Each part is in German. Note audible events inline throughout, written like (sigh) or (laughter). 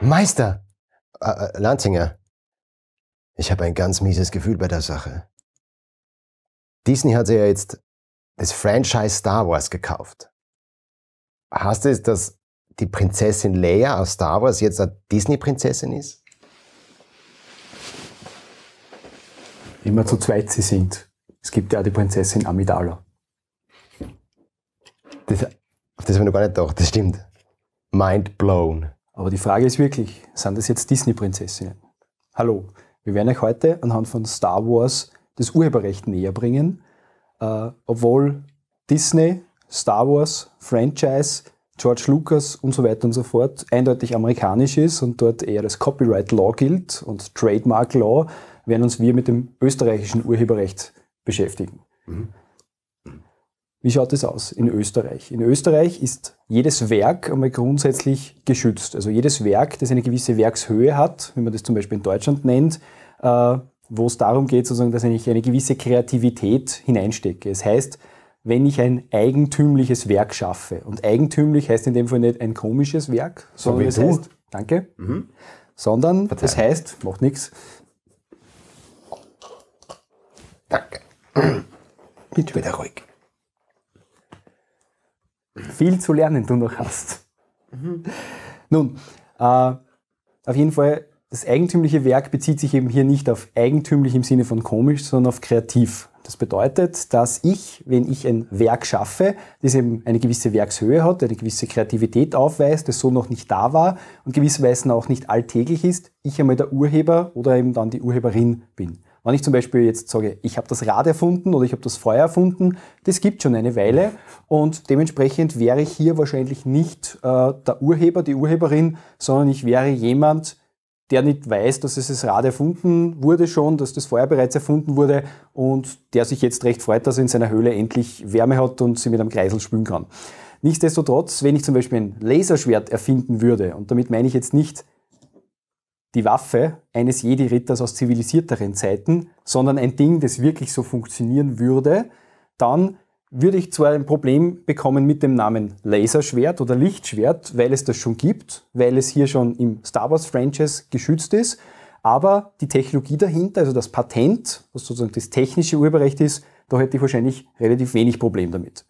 Meister! Äh, Lanzinger, ich habe ein ganz mieses Gefühl bei der Sache. Disney hat sich ja jetzt das Franchise Star Wars gekauft. Heißt es, dass die Prinzessin Leia aus Star Wars jetzt eine Disney-Prinzessin ist? Immer zu zweit sie sind. Es gibt ja auch die Prinzessin Amidala. Das, das habe ich noch gar nicht gedacht, das stimmt. Mind blown. Aber die Frage ist wirklich, sind das jetzt Disney-Prinzessinnen? Hallo, wir werden euch heute anhand von Star Wars das Urheberrecht näher bringen, äh, obwohl Disney, Star Wars, Franchise, George Lucas und so weiter und so fort eindeutig amerikanisch ist und dort eher das Copyright Law gilt und Trademark Law, werden uns wir mit dem österreichischen Urheberrecht beschäftigen. Mhm. Wie schaut es aus in Österreich? In Österreich ist jedes Werk einmal grundsätzlich geschützt. Also jedes Werk, das eine gewisse Werkshöhe hat, wie man das zum Beispiel in Deutschland nennt, äh, wo es darum geht, sozusagen, dass ich eine gewisse Kreativität hineinstecke. Es das heißt, wenn ich ein eigentümliches Werk schaffe, und eigentümlich heißt in dem Fall nicht ein komisches Werk, sondern so das du. heißt, danke, mhm. sondern Verzeihung. das heißt, macht nichts. Danke. (clears throat) Bitte wieder ruhig viel zu lernen du noch hast. Mhm. Nun, äh, auf jeden Fall, das eigentümliche Werk bezieht sich eben hier nicht auf eigentümlich im Sinne von komisch, sondern auf kreativ. Das bedeutet, dass ich, wenn ich ein Werk schaffe, das eben eine gewisse Werkshöhe hat, eine gewisse Kreativität aufweist, das so noch nicht da war und gewisserweise auch nicht alltäglich ist, ich einmal der Urheber oder eben dann die Urheberin bin. Wenn ich zum Beispiel jetzt sage, ich habe das Rad erfunden oder ich habe das Feuer erfunden, das gibt schon eine Weile und dementsprechend wäre ich hier wahrscheinlich nicht äh, der Urheber, die Urheberin, sondern ich wäre jemand, der nicht weiß, dass es das Rad erfunden wurde schon, dass das Feuer bereits erfunden wurde und der sich jetzt recht freut, dass er in seiner Höhle endlich Wärme hat und sie mit einem Kreisel spülen kann. Nichtsdestotrotz, wenn ich zum Beispiel ein Laserschwert erfinden würde, und damit meine ich jetzt nicht die Waffe eines Jedi-Ritters aus zivilisierteren Zeiten, sondern ein Ding, das wirklich so funktionieren würde, dann würde ich zwar ein Problem bekommen mit dem Namen Laserschwert oder Lichtschwert, weil es das schon gibt, weil es hier schon im Star Wars Franchise geschützt ist, aber die Technologie dahinter, also das Patent, was sozusagen das technische Urheberrecht ist, da hätte ich wahrscheinlich relativ wenig Problem damit.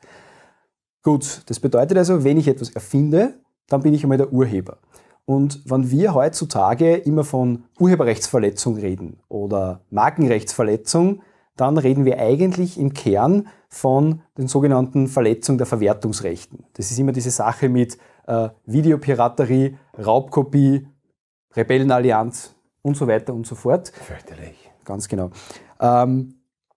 Gut, das bedeutet also, wenn ich etwas erfinde, dann bin ich einmal der Urheber. Und wenn wir heutzutage immer von Urheberrechtsverletzung reden oder Markenrechtsverletzung, dann reden wir eigentlich im Kern von den sogenannten Verletzungen der Verwertungsrechten. Das ist immer diese Sache mit äh, Videopiraterie, Raubkopie, Rebellenallianz und so weiter und so fort. Fürchterlich. Ganz genau. Ähm,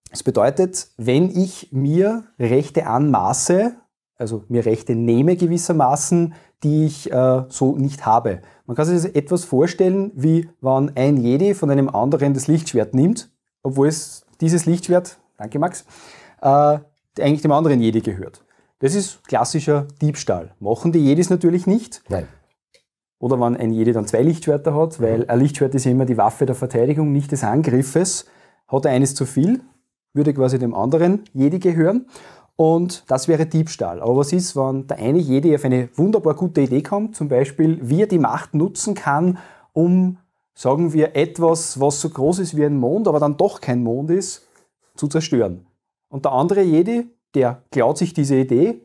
das bedeutet, wenn ich mir Rechte anmaße also mir Rechte nehme gewissermaßen, die ich äh, so nicht habe. Man kann sich das etwas vorstellen, wie wenn ein Jedi von einem anderen das Lichtschwert nimmt, obwohl es dieses Lichtschwert, danke Max, äh, eigentlich dem anderen Jedi gehört. Das ist klassischer Diebstahl. Machen die Jedis natürlich nicht. Nein. Oder wenn ein Jedi dann zwei Lichtschwerter hat, weil ein Lichtschwert ist ja immer die Waffe der Verteidigung, nicht des Angriffes. Hat er eines zu viel, würde quasi dem anderen Jedi gehören. Und das wäre Diebstahl. Aber was ist, wenn der eine jede auf eine wunderbar gute Idee kommt, zum Beispiel, wie er die Macht nutzen kann, um, sagen wir, etwas, was so groß ist wie ein Mond, aber dann doch kein Mond ist, zu zerstören. Und der andere jede, der klaut sich diese Idee,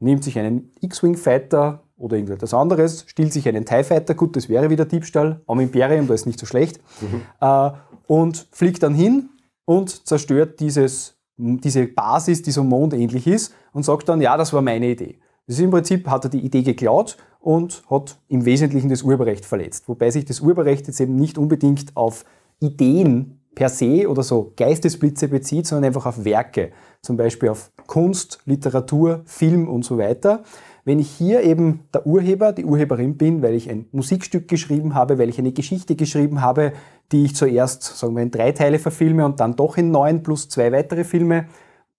nimmt sich einen X-Wing-Fighter oder irgendetwas anderes, stiehlt sich einen TIE-Fighter, gut, das wäre wieder Diebstahl, am Imperium, da ist nicht so schlecht, mhm. Äh, und fliegt dann hin und zerstört dieses diese Basis, die so mondähnlich ist und sagt dann, ja, das war meine Idee. Das ist im Prinzip, hat er die Idee geklaut und hat im Wesentlichen das Urheberrecht verletzt. Wobei sich das Urheberrecht jetzt eben nicht unbedingt auf Ideen per se oder so Geistesblitze bezieht, sondern einfach auf Werke, zum Beispiel auf Kunst, Literatur, Film und so weiter. Wenn ich hier eben der Urheber, die Urheberin bin, weil ich ein Musikstück geschrieben habe, weil ich eine Geschichte geschrieben habe, die ich zuerst, sagen wir, in drei Teile verfilme und dann doch in neun plus zwei weitere Filme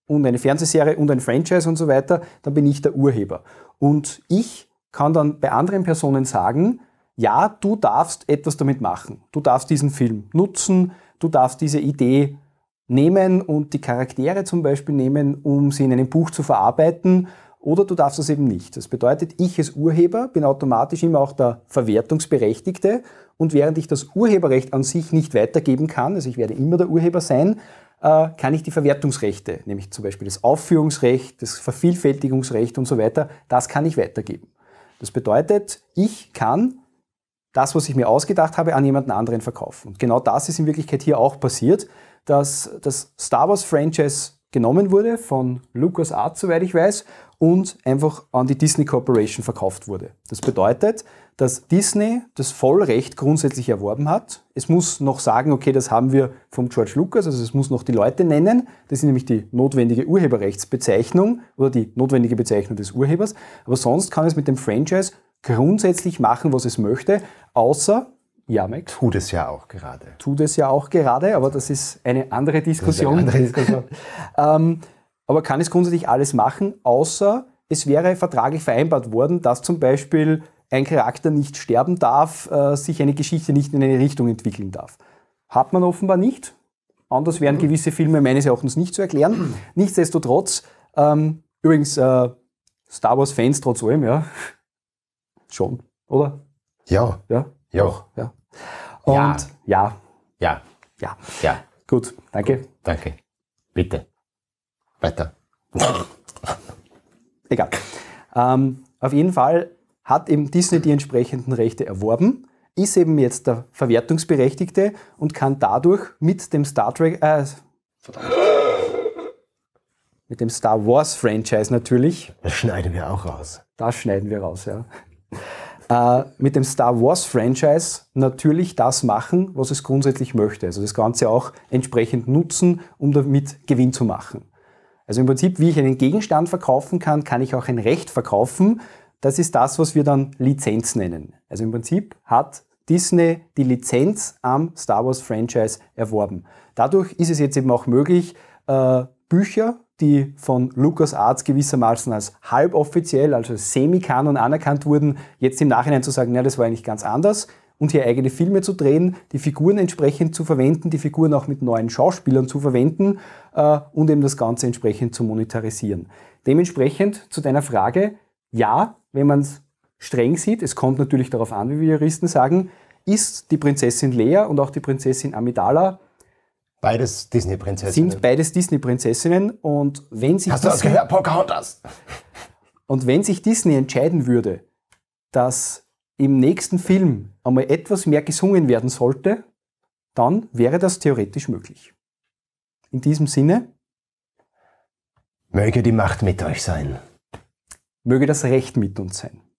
und eine Fernsehserie und ein Franchise und so weiter, dann bin ich der Urheber. Und ich kann dann bei anderen Personen sagen, ja, du darfst etwas damit machen. Du darfst diesen Film nutzen, du darfst diese Idee nehmen und die Charaktere zum Beispiel nehmen, um sie in einem Buch zu verarbeiten oder du darfst es eben nicht. Das bedeutet, ich als Urheber bin automatisch immer auch der Verwertungsberechtigte und während ich das Urheberrecht an sich nicht weitergeben kann, also ich werde immer der Urheber sein, äh, kann ich die Verwertungsrechte, nämlich zum Beispiel das Aufführungsrecht, das Vervielfältigungsrecht und so weiter, das kann ich weitergeben. Das bedeutet, ich kann das, was ich mir ausgedacht habe, an jemanden anderen verkaufen. Und genau das ist in Wirklichkeit hier auch passiert, dass das Star Wars-Franchise genommen wurde von LucasArts, soweit ich weiß, und einfach an die Disney Corporation verkauft wurde. Das bedeutet, dass Disney das Vollrecht grundsätzlich erworben hat. Es muss noch sagen, okay, das haben wir vom George Lucas, also es muss noch die Leute nennen. Das ist nämlich die notwendige Urheberrechtsbezeichnung oder die notwendige Bezeichnung des Urhebers. Aber sonst kann es mit dem Franchise grundsätzlich machen, was es möchte, außer Jamex. Tut es ja auch gerade. Tut es ja auch gerade, aber das ist eine andere Diskussion. Eine andere Diskussion. (laughs) ähm, aber kann es grundsätzlich alles machen, außer es wäre vertraglich vereinbart worden, dass zum Beispiel ein Charakter nicht sterben darf, äh, sich eine Geschichte nicht in eine Richtung entwickeln darf. Hat man offenbar nicht. Anders wären gewisse Filme meines Erachtens nicht zu erklären. (laughs) Nichtsdestotrotz, ähm, übrigens, äh, Star Wars-Fans trotz allem, ja. (laughs) Schon, oder? Ja. ja. Jo. ja. Und ja. Ja. Ja. Ja. ja. Gut, danke. Gut, danke. Bitte. Weiter. (laughs) Egal. Ähm, auf jeden Fall hat eben Disney die entsprechenden Rechte erworben, ist eben jetzt der Verwertungsberechtigte und kann dadurch mit dem Star Trek, äh, (laughs) mit dem Star Wars Franchise natürlich. Das schneiden wir auch raus. Das schneiden wir raus, ja äh, mit dem Star Wars-Franchise natürlich das machen, was es grundsätzlich möchte. Also das Ganze auch entsprechend nutzen, um damit Gewinn zu machen. Also im Prinzip, wie ich einen Gegenstand verkaufen kann, kann ich auch ein Recht verkaufen. Das ist das, was wir dann Lizenz nennen. Also im Prinzip hat Disney die Lizenz am Star Wars-Franchise erworben. Dadurch ist es jetzt eben auch möglich, äh, Bücher die von LucasArts gewissermaßen als halboffiziell, also semi-Kanon anerkannt wurden, jetzt im Nachhinein zu sagen, na, das war eigentlich ganz anders und hier eigene Filme zu drehen, die Figuren entsprechend zu verwenden, die Figuren auch mit neuen Schauspielern zu verwenden äh, und eben das Ganze entsprechend zu monetarisieren. Dementsprechend zu deiner Frage, ja, wenn man es streng sieht, es kommt natürlich darauf an, wie wir Juristen sagen, ist die Prinzessin Lea und auch die Prinzessin Amidala Beides Disney-Prinzessinnen. Sind beides Disney-Prinzessinnen und wenn sich Hast Disney, du das gehört, Pocahontas? (laughs) Und wenn sich Disney entscheiden würde, dass im nächsten Film einmal etwas mehr gesungen werden sollte, dann wäre das theoretisch möglich. In diesem Sinne. Möge die Macht mit euch sein. Möge das Recht mit uns sein.